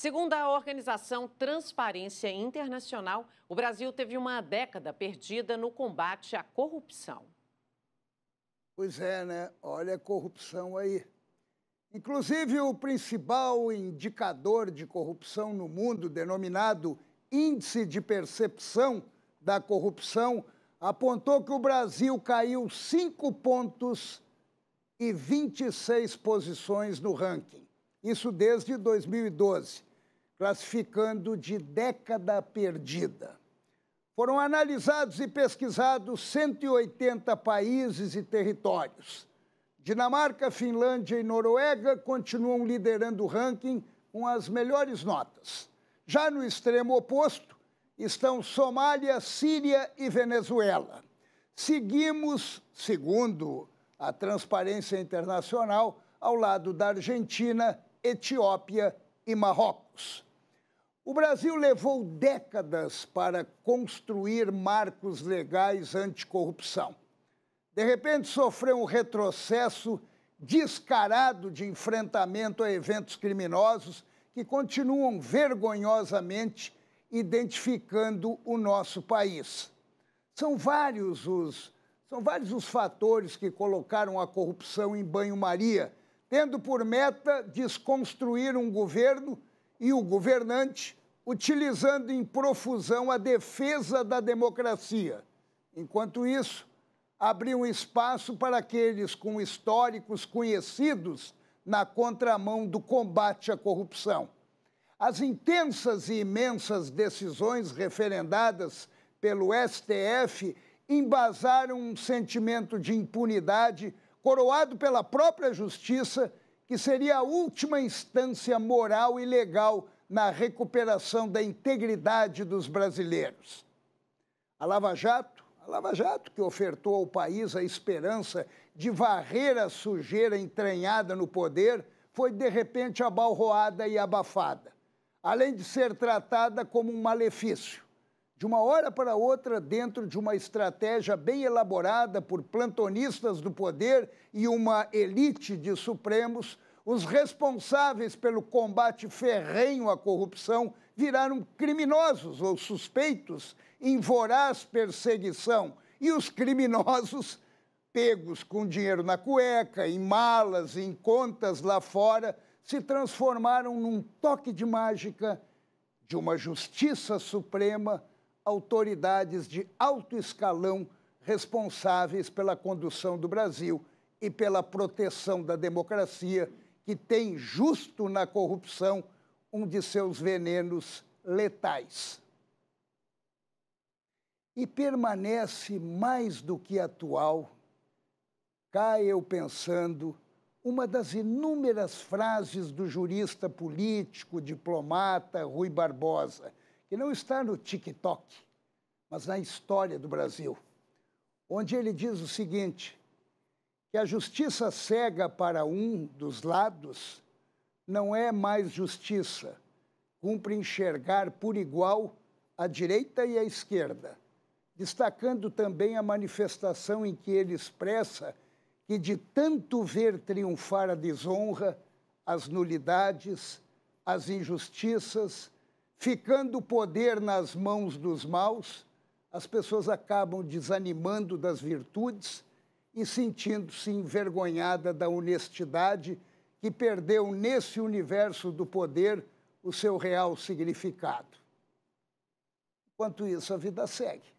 Segundo a organização Transparência Internacional, o Brasil teve uma década perdida no combate à corrupção. Pois é, né? Olha a corrupção aí. Inclusive, o principal indicador de corrupção no mundo, denominado Índice de Percepção da Corrupção, apontou que o Brasil caiu 5 pontos e 26 posições no ranking. Isso desde 2012 classificando de década perdida. Foram analisados e pesquisados 180 países e territórios. Dinamarca, Finlândia e Noruega continuam liderando o ranking com as melhores notas. Já no extremo oposto estão Somália, Síria e Venezuela. Seguimos, segundo a Transparência Internacional, ao lado da Argentina, Etiópia e Marrocos. O Brasil levou décadas para construir marcos legais anticorrupção. De repente, sofreu um retrocesso descarado de enfrentamento a eventos criminosos que continuam vergonhosamente identificando o nosso país. São vários os, são vários os fatores que colocaram a corrupção em banho-maria, tendo por meta desconstruir um governo e o governante, utilizando em profusão a defesa da democracia. Enquanto isso, abriu espaço para aqueles com históricos conhecidos na contramão do combate à corrupção. As intensas e imensas decisões referendadas pelo STF embasaram um sentimento de impunidade coroado pela própria justiça que seria a última instância moral e legal na recuperação da integridade dos brasileiros. A Lava Jato, a Lava Jato que ofertou ao país a esperança de varrer a sujeira entranhada no poder, foi de repente abalroada e abafada, além de ser tratada como um malefício de uma hora para outra, dentro de uma estratégia bem elaborada por plantonistas do poder e uma elite de supremos, os responsáveis pelo combate ferrenho à corrupção viraram criminosos ou suspeitos em voraz perseguição. E os criminosos, pegos com dinheiro na cueca, em malas, em contas lá fora, se transformaram num toque de mágica de uma justiça suprema autoridades de alto escalão responsáveis pela condução do Brasil e pela proteção da democracia, que tem justo na corrupção um de seus venenos letais. E permanece mais do que atual, caio eu pensando, uma das inúmeras frases do jurista político, diplomata Rui Barbosa, que não está no TikTok, mas na história do Brasil, onde ele diz o seguinte: que a justiça cega para um dos lados não é mais justiça, cumpre enxergar por igual a direita e a esquerda, destacando também a manifestação em que ele expressa que de tanto ver triunfar a desonra, as nulidades, as injustiças, Ficando o poder nas mãos dos maus, as pessoas acabam desanimando das virtudes e sentindo-se envergonhada da honestidade que perdeu nesse universo do poder o seu real significado. Enquanto isso, a vida segue.